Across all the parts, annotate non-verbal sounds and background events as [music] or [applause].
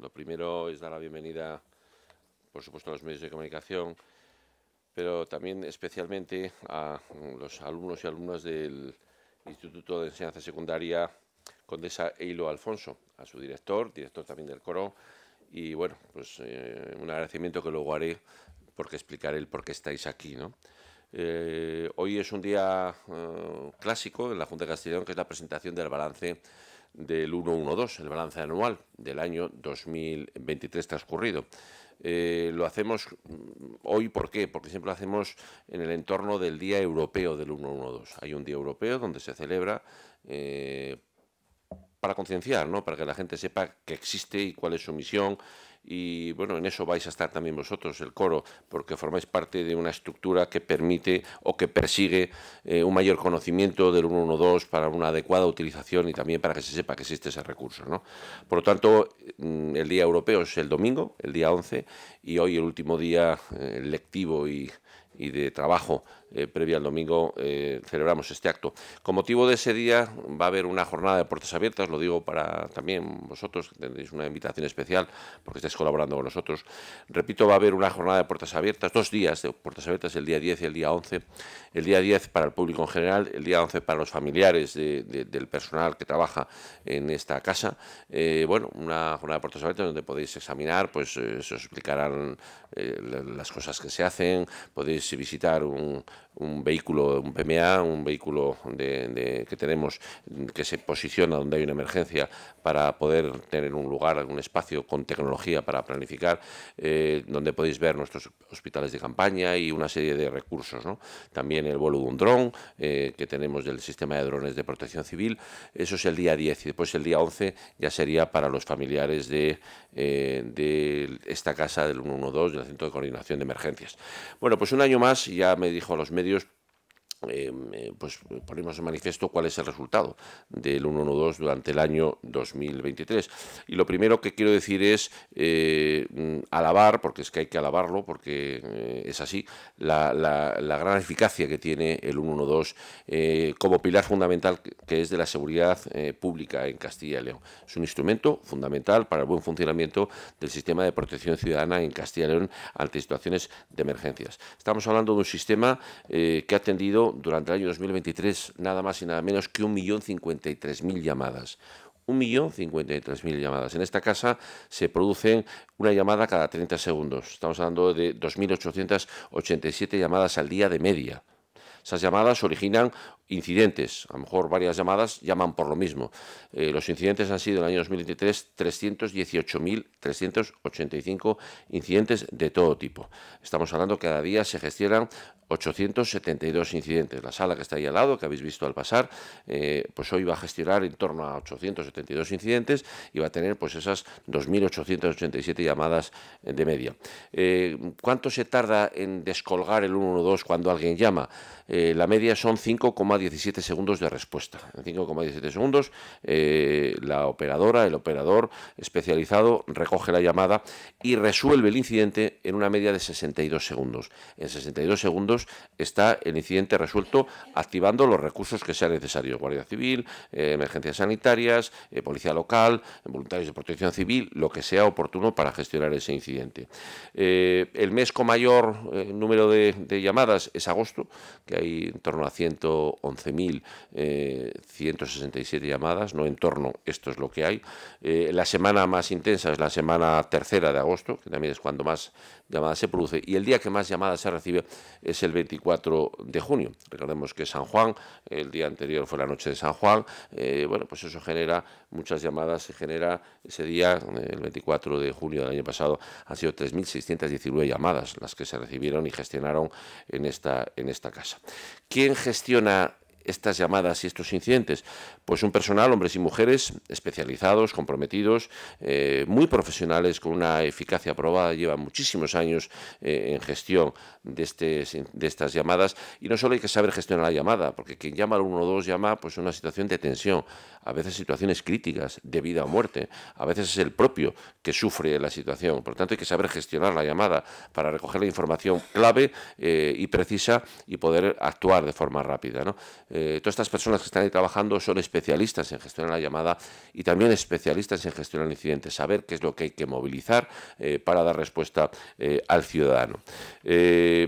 Lo primero es dar la bienvenida, por supuesto, a los medios de comunicación, pero también especialmente a los alumnos y alumnas del Instituto de Enseñanza Secundaria Condesa Eilo Alfonso, a su director, director también del coro, y bueno, pues eh, un agradecimiento que luego haré porque explicaré el por qué estáis aquí, eh, hoy es un día eh, clásico en la Junta de Castellón, que es la presentación del balance del 112, el balance anual del año 2023 transcurrido. Eh, lo hacemos mm, hoy, ¿por qué? Porque siempre lo hacemos en el entorno del Día Europeo del 112. Hay un Día Europeo donde se celebra eh, para concienciar, ¿no? para que la gente sepa que existe y cuál es su misión y bueno, en eso vais a estar también vosotros, el coro, porque formáis parte de una estructura que permite o que persigue eh, un mayor conocimiento del 112 para una adecuada utilización y también para que se sepa que existe ese recurso. ¿no? Por lo tanto, mm, el Día Europeo es el domingo, el día 11, y hoy el último día eh, lectivo y, y de trabajo eh, previa al domingo, eh, celebramos este acto. Con motivo de ese día va a haber una jornada de puertas abiertas, lo digo para también vosotros, que tenéis una invitación especial porque estáis colaborando con nosotros. Repito, va a haber una jornada de puertas abiertas, dos días de puertas abiertas, el día 10 y el día 11. El día 10 para el público en general, el día 11 para los familiares del personal que trabaja en esta casa. Eh, bueno, una jornada de puertas abiertas donde podéis examinar, pues se os explicarán las cosas que se hacen, podéis visitar un, un vehículo, un PMA, un vehículo que tenemos que se posiciona donde hay una emergencia para poder tener un lugar, un espacio con tecnología para planificar, eh, donde podéis ver nuestros hospitales de campaña y una serie de recursos. También el vuelo de un dron eh, que tenemos del sistema de drones de protección civil. Eso es el día 10 y después el día 11 ya sería para los familiares de, eh, de esta casa del 112, del Centro de Coordinación de Emergencias. Bueno, pues un año más ya me dijo a los médicos Dios Em, eh, pues eh, ponemos en manifiesto cuál es el resultado del 112 durante el año 2023. Y lo primero que quiero decir es eh, mm, alabar, porque es que hay que alabarlo, porque es así, la, la, la, gran eficacia que tiene el 112 como pilar fundamental que es de la seguridad pública en Castilla y León. Es un instrumento fundamental para el buen funcionamiento del sistema de protección ciudadana en Castilla y León ante situaciones de emergencias. Estamos hablando de un sistema que ha atendido durante el año 2023 nada más y nada menos que 1.053.000 llamadas. 1.053.000 llamadas. En esta casa se producen una llamada cada 30 segundos. Estamos hablando de 2.887 llamadas al día de media. Esas llamadas originan incidentes, a lo mejor varias llamadas llaman por lo mismo. Eh, los incidentes han sido en el año 2023 318.385 incidentes de todo tipo. Estamos hablando que cada día se gestionan 872 incidentes. La sala que está ahí al lado, que habéis visto al pasar, eh, pues hoy va a gestionar en torno a 872 incidentes y va a tener pues esas 2.887 llamadas de media. Eh, ¿Cuánto se tarda en descolgar el 112 cuando alguien llama? la media son 5,2 17 segundos de respuesta. En 5,17 segundos eh, la operadora, el operador especializado recoge la llamada y resuelve el incidente en una media de 62 segundos. En 62 segundos está el incidente resuelto activando los recursos que sean necesarios. Guardia Civil, eh, emergencias sanitarias, eh, policía local, voluntarios de protección civil, lo que sea oportuno para gestionar ese incidente. el mes con mayor número de, llamadas es agosto, que hay en torno a 111 11.167 eh, llamadas, no en torno, esto es lo que hay. Eh, la semana más intensa es la semana tercera de agosto, que también es cuando más llamada se produce y el día que más llamadas se recibe es el 24 de junio. Recordemos que San Juan, el día anterior fue la noche de San Juan, eh, bueno, pues eso genera muchas llamadas, se genera ese día, eh, el 24 de junio del año pasado, han sido 3.619 llamadas las que se recibieron y gestionaron en esta, en esta casa. ¿Quién gestiona estas llamadas y estos incidentes? Pues un personal, hombres y mujeres, especializados, comprometidos, eh, muy profesionales, con una eficacia probada, llevan muchísimos años eh, en gestión de, este, de estas llamadas. Y no solo hay que saber gestionar la llamada, porque quien llama al 112 llama pues una situación de tensión, a veces situaciones críticas de vida o muerte, a veces es el propio que sufre la situación. Por lo tanto, hay que saber gestionar la llamada para recoger la información clave eh, y precisa y poder actuar de forma rápida. ¿no? Eh, todas estas personas que están ahí trabajando son especialistas en gestionar la llamada y también especialistas en gestionar incidentes, saber qué es lo que hay que movilizar eh, para dar respuesta eh, al ciudadano.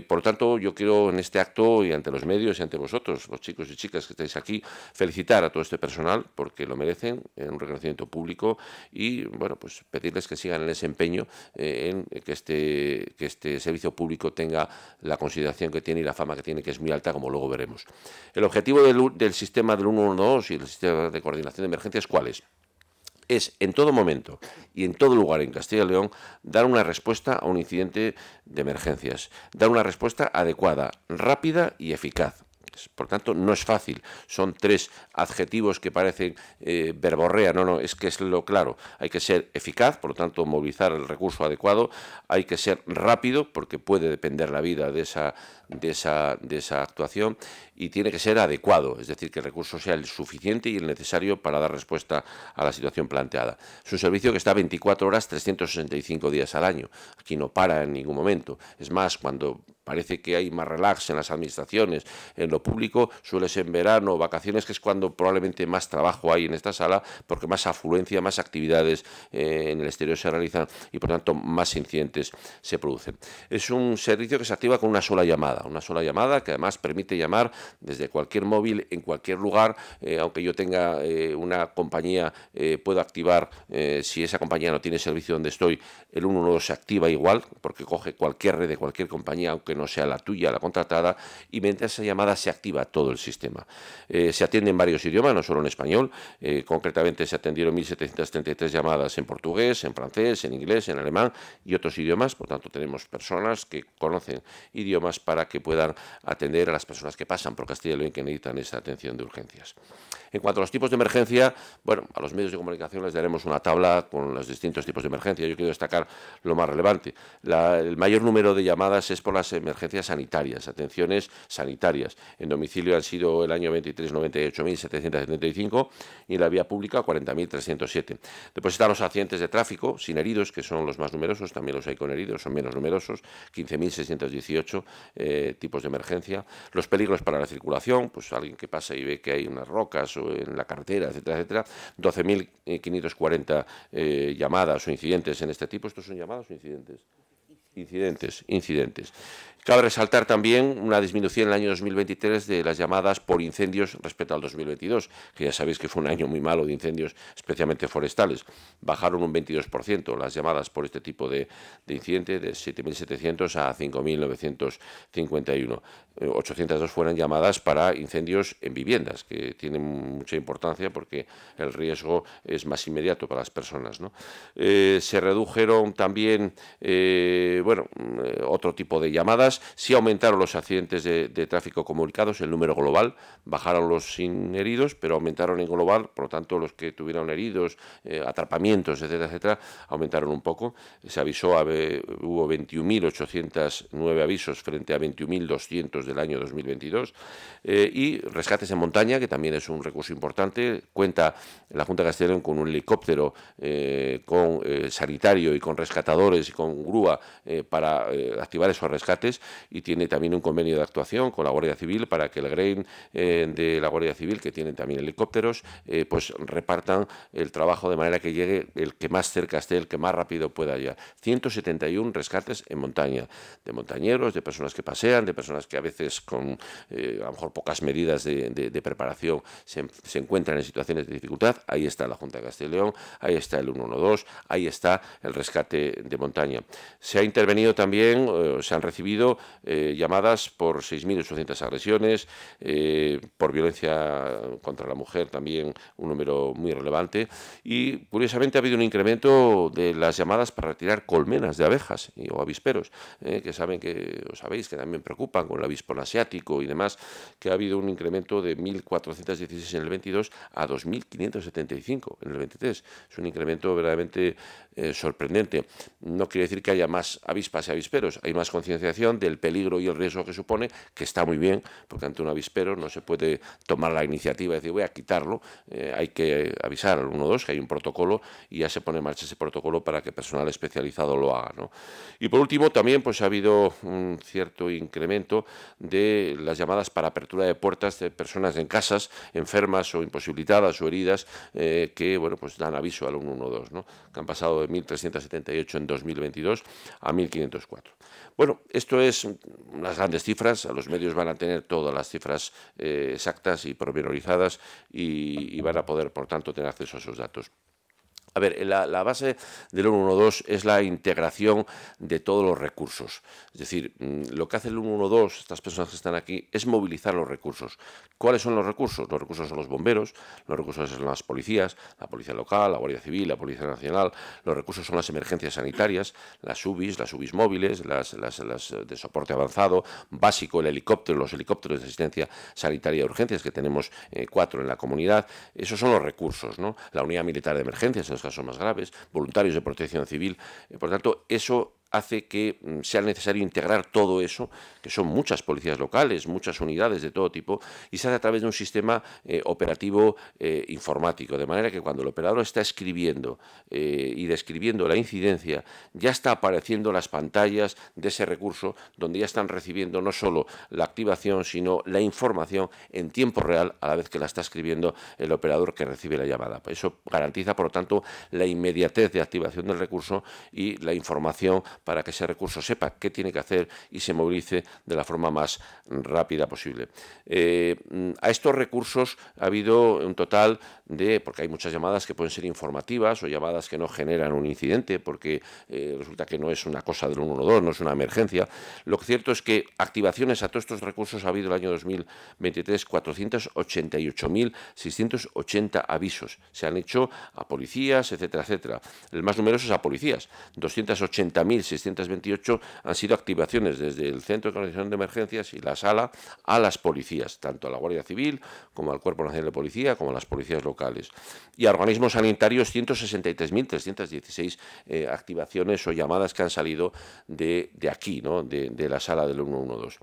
por lo tanto, yo quiero en este acto y ante los medios y ante vosotros, los chicos y chicas que estáis aquí, felicitar a todo este personal porque lo merecen, en un reconocimiento público y bueno, pues pedirles que sigan en ese empeño en que este, que este servicio público tenga la consideración que tiene y la fama que tiene, que es muy alta, como luego veremos. El objetivo del, sistema del 112 y del sistema de coordinación de emergencias, ¿cuál es? es en todo momento y en todo lugar en Castilla y León dar una respuesta a un incidente de emergencias, dar una respuesta adecuada, rápida y eficaz. Por tanto, no es fácil. Son tres adjetivos que parecen eh, verborrea. No, no, es que es lo claro. Hay que ser eficaz, por lo tanto, movilizar el recurso adecuado. Hay que ser rápido, porque puede depender la vida de esa, de esa, de esa actuación. Y tiene que ser adecuado, es decir, que el recurso sea el suficiente y el necesario para dar respuesta a la situación planteada. Es un servicio que está 24 horas, 365 días al año. Aquí no para en ningún momento. Es más, cuando parece que hay más relax en las administraciones, en lo público suele ser en verano, vacaciones, que es cuando probablemente más trabajo hay en esta sala, porque más afluencia, más actividades eh, en el exterior se realizan y por tanto más incidentes se producen. Es un servicio que se activa con una sola llamada, una sola llamada que además permite llamar desde cualquier móvil en cualquier lugar, eh, aunque yo tenga eh, una compañía, puedo activar, si esa compañía no tiene servicio donde estoy, el 112 se activa igual, porque coge cualquier red de cualquier compañía, aunque no sea la tuya, la contratada, y mientras esa llamada se activa todo el sistema. Eh, se atiende en varios idiomas, no solo en español. Eh, concretamente se atendieron 1.733 llamadas en portugués, en francés, en inglés, en alemán y otros idiomas. Por tanto, tenemos personas que conocen idiomas para que puedan atender a las personas que pasan por Castilla y León que necesitan esa atención de urgencias. En cuanto a los tipos de emergencia, bueno, a los medios de comunicación les daremos una tabla con los distintos tipos de emergencia. Yo quiero destacar lo más relevante. el mayor número de llamadas es por las emergencias sanitarias, atenciones sanitarias. En domicilio han sido el año 23 98.775 y en la vía pública 40.307. Después están los accidentes de tráfico sin heridos, que son los más numerosos, también los hay con heridos, son menos numerosos, 15.618 eh, tipos de emergencia. Los peligros para la circulación, pues alguien que pasa y ve que hay unas rocas o en la carretera, etcétera, etcétera, 12.540 eh, eh, llamadas o incidentes en este tipo. ¿Estos son llamadas o incidentes? Incidentes, incidentes. Cabe resaltar también una disminución en el año 2023 de las llamadas por incendios respecto al 2022, que ya sabéis que fue un año muy malo de incendios, especialmente forestales. Bajaron un 22% las llamadas por este tipo de, de incidente, de 7.700 a 5.951. 802 eh, fueron llamadas para incendios en viviendas, que tienen mucha importancia porque el riesgo es más inmediato para las personas. Eh, se redujeron también eh, bueno, otro tipo de llamadas si sí aumentaron los accidentes de, tráfico comunicados, el número global, bajaron los sin heridos, pero aumentaron en global, por lo tanto, los que tuvieron heridos, eh, atrapamientos, etcétera, etcétera, aumentaron un poco. Se avisó, hubo 21.809 avisos frente a 21.200 del año 2022. Eh, y rescates en montaña, que también es un recurso importante, cuenta la Junta de Castellón con un helicóptero eh, con sanitario y con rescatadores y con grúa para activar esos rescates y tiene también un convenio de actuación con la Guardia Civil para que el Grain eh, de la Guardia Civil, que tienen también helicópteros, eh, pues repartan el trabajo de manera que llegue el que más cerca esté, el que más rápido pueda llegar. 171 rescates en montaña, de montañeros, de personas que pasean, de personas que a veces con eh, a lo mejor pocas medidas de, preparación se, se, encuentran en situaciones de dificultad. Ahí está la Junta de Castilla León, ahí está el 112, ahí está el rescate de montaña. Se ha intervenido también, se han recibido eh, llamadas por 6.800 agresiones, eh, por violencia contra la mujer también un número muy relevante y curiosamente ha habido un incremento de las llamadas para retirar colmenas de abejas eh, o avisperos, que saben que, o sabéis, que también preocupan con el avispón asiático y demás, que ha habido un incremento de 1.416 en el 22 a 2.575 en el 23. Es un incremento verdaderamente sorprendente. No quiere decir que haya más avispas y avisperos, hay más concienciación del peligro y el riesgo que supone, que está muy bien, porque ante un avispero no se puede tomar la iniciativa de decir voy a quitarlo, eh, hay que avisar al 1 que hay un protocolo y ya se pone en marcha ese protocolo para que personal especializado lo haga. ¿no? Y por último, también pues, ha habido un cierto incremento de las llamadas para apertura de puertas de personas en casas enfermas o imposibilitadas o heridas eh, que bueno, pues, dan aviso al 112, ¿no? que han pasado de 1.378 en 2022 a 1.504. Bueno, esto es unas grandes cifras, a los medios van a tener todas las cifras eh, exactas y promenorizadas y, y van a poder, por tanto, tener acceso a esos datos. A ver, la, base del 112 es la integración de todos los recursos. Es decir, mm, lo que hace el 112, estas personas que están aquí, es movilizar los recursos. ¿Cuáles son los recursos? Los recursos son los bomberos, los recursos son las policías, la policía local, la Guardia Civil, la Policía Nacional, los recursos son las emergencias sanitarias, las UBIs, las UBIs móviles, las, eh, de soporte avanzado, básico, el helicóptero, los helicópteros de asistencia sanitaria de urgencias, que tenemos eh, cuatro en la comunidad. Esos son los recursos, ¿no? La unidad militar de emergencias, casos más graves, voluntarios de protección civil. Eh, por lo tanto, eso hace que mm, sea necesario integrar todo eso, que son muchas policías locales, muchas unidades de todo tipo, y se hace a través de un sistema eh, operativo eh, informático, de manera que cuando el operador está escribiendo eh, y describiendo la incidencia, ya está apareciendo las pantallas de ese recurso, donde ya están recibiendo no solo la activación, sino la información en tiempo real, a la vez que la está escribiendo el operador que recibe la llamada. Eso garantiza, por lo tanto, la inmediatez de activación del recurso y la información para que ese recurso sepa qué tiene que hacer y se movilice de la forma más rápida posible. Eh, a estos recursos ha habido un total de, porque hay muchas llamadas que pueden ser informativas o llamadas que no generan un incidente, porque eh, resulta que no es una cosa del 112, no es una emergencia. Lo cierto es que activaciones a todos estos recursos ha habido el año 2023 488.680 avisos. Se han hecho a policías, etcétera, etcétera. El más numeroso es a policías, 280.000 628 han sido activaciones desde el Centro de Coordinación de Emergencias y la sala a las policías, tanto a la Guardia Civil como al Cuerpo Nacional de Policía, como a las policías locales. Y a organismos sanitarios, 163.316 eh, activaciones o llamadas que han salido de, aquí, ¿no? de, de la sala del 112.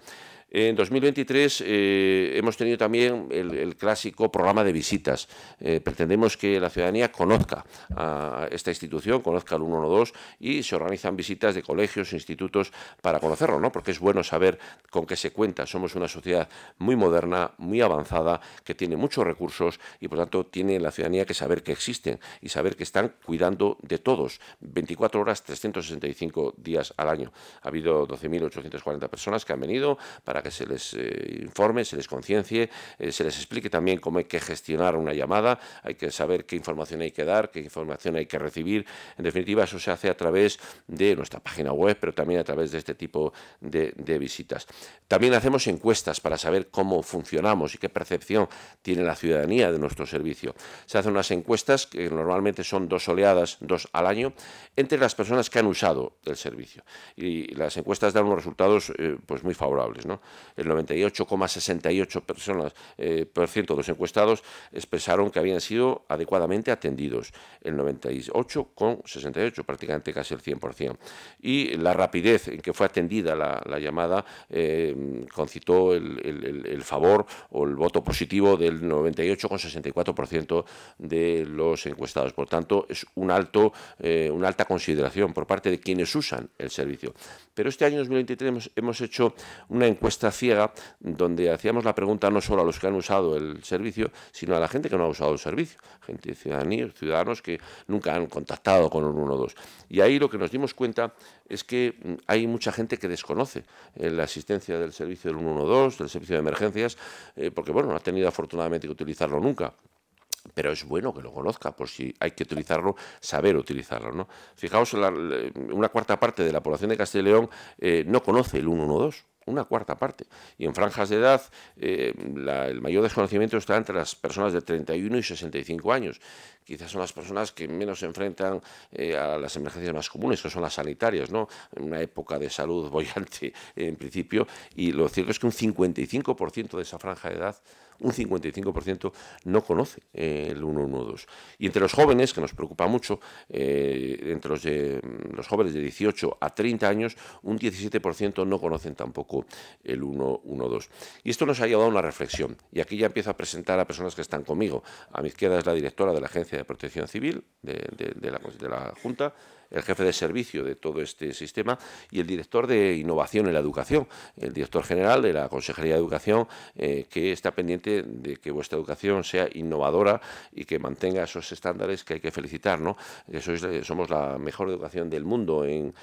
En 2023 eh, hemos tenido también el, clásico programa de visitas. Eh, pretendemos que la ciudadanía conozca a esta institución, conozca al 112 y se organizan visitas de colegios, institutos para conocerlo, ¿no? porque es bueno saber con qué se cuenta. Somos una sociedad muy moderna, muy avanzada, que tiene muchos recursos y por tanto tiene la ciudadanía que saber que existen y saber que están cuidando de todos, 24 horas, 365 días al año. Ha habido 12.840 personas que han venido para que se les eh, informe, se les conciencie, eh, se les explique también cómo hay que gestionar una llamada, hay que saber qué información hay que dar, qué información hay que recibir. En definitiva, eso se hace a través de nuestra página web, pero también a través de este tipo de, visitas. También hacemos encuestas para saber cómo funcionamos y qué percepción tiene la ciudadanía de nuestro servicio. Se hacen unas encuestas que normalmente son dos oleadas, dos al año, entre las personas que han usado el servicio. Y las encuestas dan unos resultados eh, pues muy favorables. ¿no? El 98,68% personas eh, por ciento de los encuestados expresaron que habían sido adecuadamente atendidos. El 98,68%, prácticamente casi el 100%. Y la rapidez en que fue atendida la, llamada eh, concitó el, favor o el voto positivo del 98,64% de los encuestados. Por tanto, es un alto, eh, una alta consideración por parte de quienes usan el servicio. Pero este año 2023 hemos hecho una encuesta ciega donde hacíamos la pregunta no solo a los que han usado el servicio, sino a la gente que no ha usado el servicio, gente de ciudadanía, ciudadanos que nunca han contactado con el 112. Y ahí lo que nos dimos cuenta es que mm, hay mucha gente que desconoce eh, la asistencia del servicio del 112, del servicio de emergencias, eh, porque bueno, no ha tenido afortunadamente que utilizarlo nunca pero es bueno que lo conozca, por si hay que utilizarlo, saber utilizarlo. ¿no? Fijaos, una cuarta parte de la población de Castilla y León eh, no conoce el 112 una cuarta parte. Y en franjas de edad, eh, el mayor desconocimiento está entre las personas de 31 y 65 años. Quizás son las personas que menos se enfrentan eh, a las emergencias más comunes, que son las sanitarias, ¿no? En una época de salud boyante, [laughs] en principio. Y lo cierto es que un 55% de esa franja de edad un 55% no conoce eh, el 112. Y entre los jóvenes, que nos preocupa mucho, eh, entre los, jóvenes de 18 a 30 años, un 17% no conocen tampoco el 112. Y esto nos ha llevado a una reflexión. Y aquí ya empiezo a presentar a personas que están conmigo. A mi izquierda es la directora de la Agencia de Protección Civil de, la Junta, el jefe de servicio de todo este sistema y el director de innovación en la educación, el director general de la Consejería de Educación, eh, que está pendiente de que vuestra educación sea innovadora y que mantenga esos estándares que hay que felicitar, ¿no? somos la mejor educación del mundo en,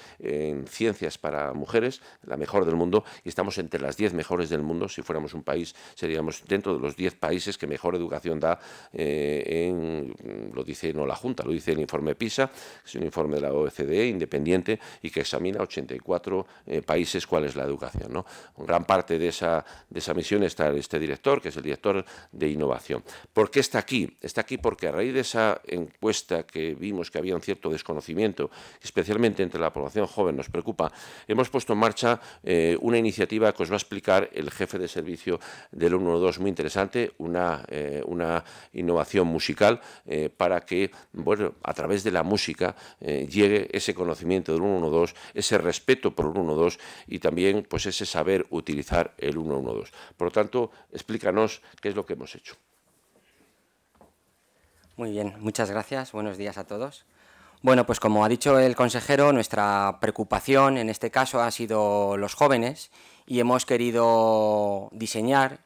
ciencias para mujeres, la mejor del mundo, y estamos entre las 10 mejores del mundo. Si fuéramos un país, seríamos dentro de los 10 países que mejor educación da, eh, en, lo dice no la Junta, lo dice el informe PISA, es un informe de la OECD independiente y que examina 84 eh, países cuál es la educación. ¿no? Gran parte de esa, de esa misión está este director, que es el director de innovación. ¿Por qué está aquí? Está aquí porque a raíz de esa encuesta que vimos que había un cierto desconocimiento, especialmente entre la población joven, nos preocupa, hemos puesto en marcha eh, una iniciativa que os va a explicar el jefe de servicio del 112, muy interesante, una, eh, una innovación musical para que, bueno, a través de la música, llegue ese conocimiento del 112, ese respeto por el 112 y también pues ese saber utilizar el 112. Por lo tanto, explícanos qué es lo que hemos hecho. Muy bien, muchas gracias. Buenos días a todos. Bueno, pues como ha dicho el consejero, nuestra preocupación en este caso ha sido los jóvenes y hemos querido diseñar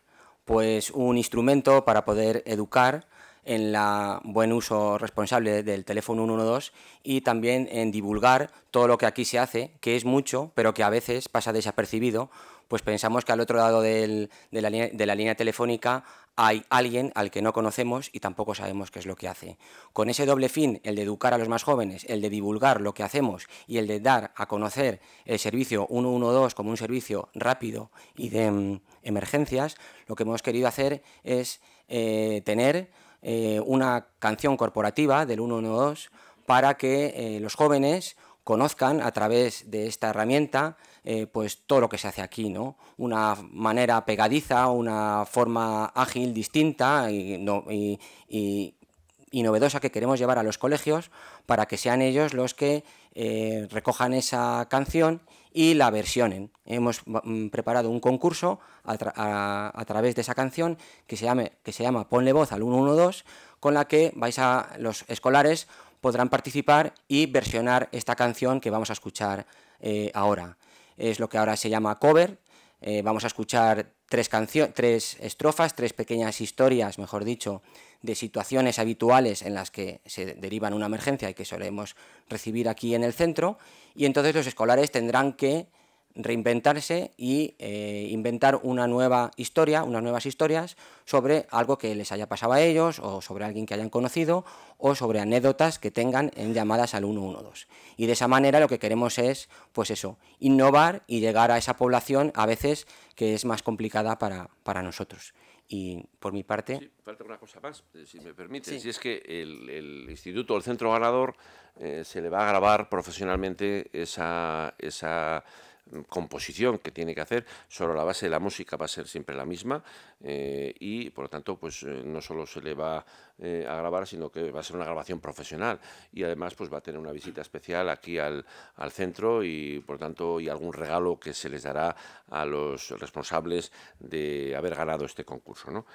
pues un instrumento para poder educar en el buen uso responsable del teléfono 112 y también en divulgar todo lo que aquí se hace, que es mucho, pero que a veces pasa desapercibido, pues pensamos que al otro lado de, la línea telefónica hay alguien al que no conocemos y tampoco sabemos qué es lo que hace. Con ese doble fin, el de educar a los más jóvenes, el de divulgar lo que hacemos y el de dar a conocer el servicio 112 como un servicio rápido y de mm, emergencias, lo que hemos querido hacer es eh, tener eh, una canción corporativa del 112 para que eh, los jóvenes conozcan a través de esta herramienta eh, pues todo lo que se hace aquí, ¿no? Una manera pegadiza, una forma ágil, distinta y, y y novedosa que queremos llevar a los colegios para que sean ellos los que eh, recojan esa canción y la versionen. Hemos mm, mm, preparado un concurso a, través de esa canción que se, que se llama Ponle voz al 112, con la que vais a los escolares podrán participar y versionar esta canción que vamos a escuchar eh, ahora. Es lo que ahora se llama cover. Eh, vamos a escuchar tres, tres estrofas, tres pequeñas historias, mejor dicho, de situaciones habituales en las que se derivan una emergencia y que solemos recibir aquí en el centro, y entonces los escolares tendrán que reinventarse y eh, inventar una nueva historia, unas nuevas historias sobre algo que les haya pasado a ellos o sobre alguien que hayan conocido o sobre anécdotas que tengan en llamadas al 112. Y de esa manera lo que queremos es, pues eso, innovar y llegar a esa población a veces que es más complicada para, nosotros. Y por mi parte... Sí, falta una cosa más, eh, si me permite. Si es que el, instituto, el centro ganador, eh, se le va a grabar profesionalmente esa, esa composición que tiene que hacer solo la base de la música va a ser siempre la misma eh, y por lo tanto pues eh, no solo se le va eh, a grabar sino que va a ser una grabación profesional y además pues va a tener una visita especial aquí al, centro y por lo tanto y algún regalo que se les dará a los responsables de haber ganado este concurso